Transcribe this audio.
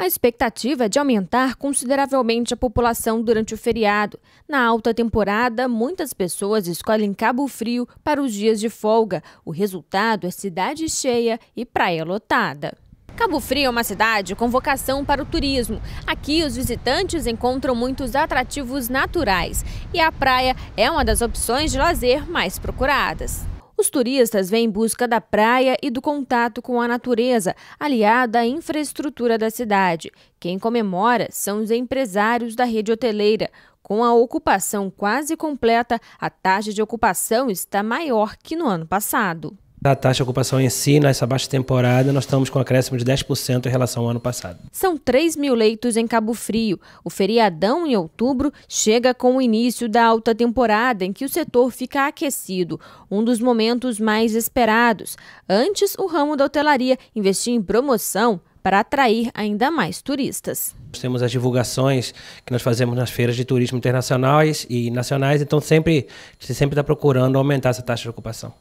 A expectativa é de aumentar consideravelmente a população durante o feriado. Na alta temporada, muitas pessoas escolhem Cabo Frio para os dias de folga. O resultado é cidade cheia e praia lotada. Cabo Frio é uma cidade com vocação para o turismo. Aqui, os visitantes encontram muitos atrativos naturais e a praia é uma das opções de lazer mais procuradas. Os turistas vêm em busca da praia e do contato com a natureza, aliada à infraestrutura da cidade. Quem comemora são os empresários da rede hoteleira. Com a ocupação quase completa, a taxa de ocupação está maior que no ano passado. A taxa de ocupação em si, nessa baixa temporada, nós estamos com um acréscimo de 10% em relação ao ano passado. São 3 mil leitos em Cabo Frio. O feriadão em outubro chega com o início da alta temporada, em que o setor fica aquecido, um dos momentos mais esperados. Antes, o ramo da hotelaria investia em promoção para atrair ainda mais turistas. Nós temos as divulgações que nós fazemos nas feiras de turismo internacionais e nacionais, então sempre, sempre está procurando aumentar essa taxa de ocupação.